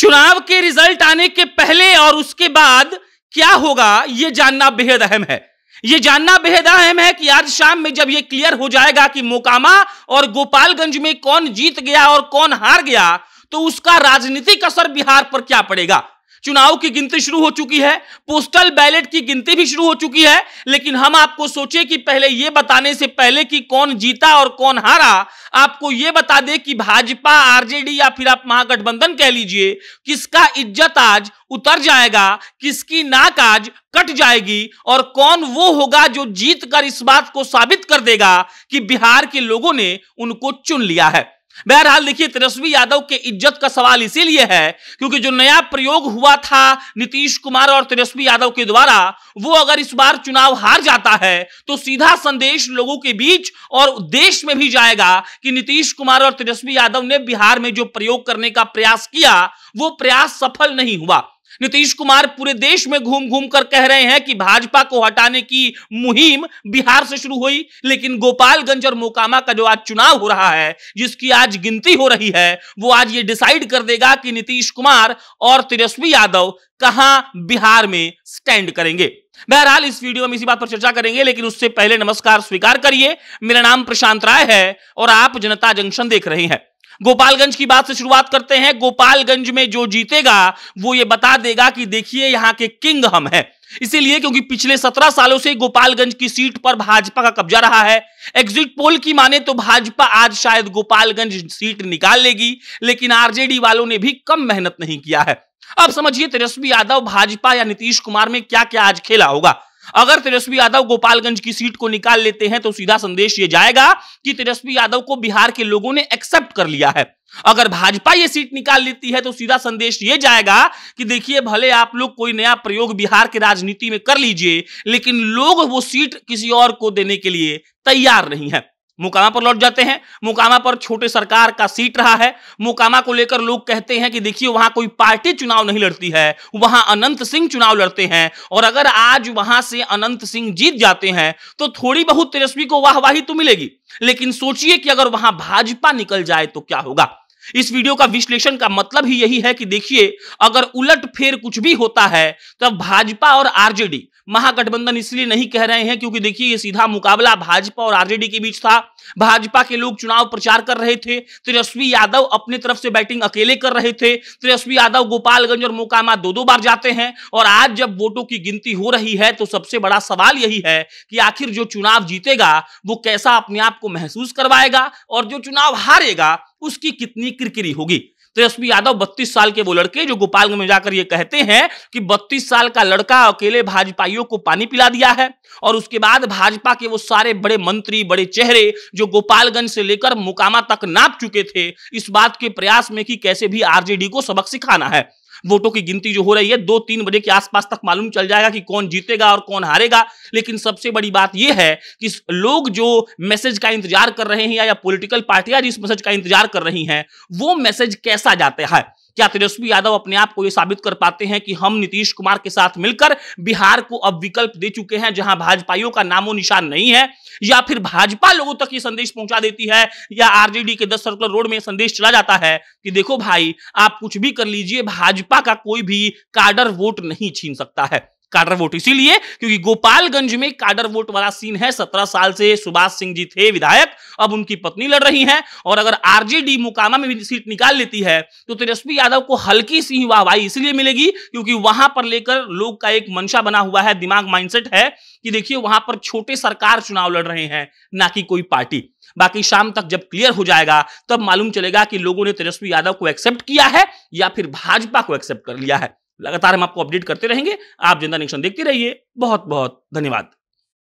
चुनाव के रिजल्ट आने के पहले और उसके बाद क्या होगा यह जानना बेहद अहम है यह जानना बेहद अहम है कि आज शाम में जब यह क्लियर हो जाएगा कि मोकामा और गोपालगंज में कौन जीत गया और कौन हार गया तो उसका राजनीतिक असर बिहार पर क्या पड़ेगा चुनाव की गिनती शुरू हो चुकी है पोस्टल बैलेट की गिनती भी शुरू हो चुकी है लेकिन हम आपको सोचे कि पहले ये बताने से पहले कि कौन जीता और कौन हारा आपको ये बता दे कि भाजपा आरजेडी या फिर आप महागठबंधन कह लीजिए किसका इज्जत आज उतर जाएगा किसकी नाक आज कट जाएगी और कौन वो होगा जो जीत कर इस बात को साबित कर देगा कि बिहार के लोगों ने उनको चुन लिया है बहरहाल देखिए तेजस्वी यादव के इज्जत का सवाल इसीलिए है क्योंकि जो नया प्रयोग हुआ था नीतीश कुमार और तेजस्वी यादव के द्वारा वो अगर इस बार चुनाव हार जाता है तो सीधा संदेश लोगों के बीच और देश में भी जाएगा कि नीतीश कुमार और तेजस्वी यादव ने बिहार में जो प्रयोग करने का प्रयास किया वो प्रयास सफल नहीं हुआ नीतीश कुमार पूरे देश में घूम घूम कर कह रहे हैं कि भाजपा को हटाने की मुहिम बिहार से शुरू हुई लेकिन गोपालगंज और मोकामा का जो आज चुनाव हो रहा है जिसकी आज गिनती हो रही है वो आज ये डिसाइड कर देगा कि नीतीश कुमार और तेजस्वी यादव कहां बिहार में स्टैंड करेंगे बहरहाल इस वीडियो में इसी बात पर चर्चा करेंगे लेकिन उससे पहले नमस्कार स्वीकार करिए मेरा नाम प्रशांत राय है और आप जनता जंक्शन देख रहे हैं गोपालगंज की बात से शुरुआत करते हैं गोपालगंज में जो जीतेगा वो ये बता देगा कि देखिए यहां के किंग हम हैं इसीलिए क्योंकि पिछले सत्रह सालों से गोपालगंज की सीट पर भाजपा का कब्जा रहा है एग्जिट पोल की माने तो भाजपा आज शायद गोपालगंज सीट निकाल लेगी लेकिन आरजेडी वालों ने भी कम मेहनत नहीं किया है अब समझिए तेजस्वी यादव भाजपा या नीतीश कुमार में क्या क्या आज खेला होगा अगर तेजस्वी यादव गोपालगंज की सीट को निकाल लेते हैं तो सीधा संदेश ये जाएगा कि तेजस्वी यादव को बिहार के लोगों ने एक्सेप्ट कर लिया है अगर भाजपा ये सीट निकाल लेती है तो सीधा संदेश ये जाएगा कि देखिए भले आप लोग कोई नया प्रयोग बिहार के राजनीति में कर लीजिए लेकिन लोग वो सीट किसी और को देने के लिए तैयार नहीं है मुकामा पर लौट जाते हैं मुकामा पर छोटे सरकार का सीट रहा है मुकामा को लेकर लोग कहते हैं कि देखिए वहां कोई पार्टी चुनाव नहीं लड़ती है वहां अनंत सिंह चुनाव लड़ते हैं और अगर आज वहां से अनंत सिंह जीत जाते हैं तो थोड़ी बहुत तेजस्वी को वाहवाही तो मिलेगी लेकिन सोचिए कि अगर वहां भाजपा निकल जाए तो क्या होगा इस वीडियो का विश्लेषण का मतलब ही यही है कि देखिए अगर उलट फेर कुछ भी होता है तब तो भाजपा और आरजेडी महागठबंधन इसलिए नहीं कह रहे हैं क्योंकि देखिए ये सीधा मुकाबला भाजपा और आरजेडी के बीच था भाजपा के लोग चुनाव प्रचार कर रहे थे तेजस्वी यादव अपने तरफ से बैटिंग अकेले कर रहे थे तेजस्वी यादव गोपालगंज और मोकामा दो दो बार जाते हैं और आज जब वोटों की गिनती हो रही है तो सबसे बड़ा सवाल यही है कि आखिर जो चुनाव जीतेगा वो कैसा अपने आप को महसूस करवाएगा और जो चुनाव हारेगा उसकी कितनी किरकिरी होगी तेजस्वी तो यादव बत्तीस साल के वो लड़के जो गोपालगंज में जाकर ये कहते हैं कि बत्तीस साल का लड़का अकेले भाजपाइयों को पानी पिला दिया है और उसके बाद भाजपा के वो सारे बड़े मंत्री बड़े चेहरे जो गोपालगंज से लेकर मुकामा तक नाप चुके थे इस बात के प्रयास में कि कैसे भी आरजेडी को सबक सिखाना है वोटों की गिनती जो हो रही है दो तीन बजे के आसपास तक मालूम चल जाएगा कि कौन जीतेगा और कौन हारेगा लेकिन सबसे बड़ी बात यह है कि लोग जो मैसेज का इंतजार कर रहे हैं या, पोलिटिकल पार्टियां जिस मैसेज का इंतजार कर रही हैं वो मैसेज कैसा जाता है क्या तेजस्वी यादव अपने आप को ये साबित कर पाते हैं कि हम नीतीश कुमार के साथ मिलकर बिहार को अब विकल्प दे चुके हैं जहां भाजपाइयों का नामो निशान नहीं है या फिर भाजपा लोगों तक ये संदेश पहुंचा देती है या आरजेडी के दस सर्कुलर रोड में संदेश चला जाता है कि देखो भाई आप कुछ भी कर लीजिए भाजपा का कोई भी कार्डर वोट नहीं छीन सकता है काडर वोट इसीलिए क्योंकि गोपालगंज में काडर वोट वाला सीन है सत्रह साल से सुभाष सिंह जी थे विधायक अब उनकी पत्नी लड़ रही है और अगर आरजेडी मुकामा में भी सीट निकाल लेती है तो तेजस्वी यादव को हल्की सी वाहवाही इसलिए मिलेगी क्योंकि वहां पर लेकर लोग का एक मंशा बना हुआ है दिमाग माइंडसेट है कि देखिए वहां पर छोटे सरकार चुनाव लड़ रहे हैं ना कि कोई पार्टी बाकी शाम तक जब क्लियर हो जाएगा तब मालूम चलेगा कि लोगों ने तेजस्वी यादव को एक्सेप्ट किया है या फिर भाजपा को एक्सेप्ट कर लिया है लगातार हम आपको अपडेट करते रहेंगे आप जनता निरीक्षण देखते रहिए बहुत बहुत धन्यवाद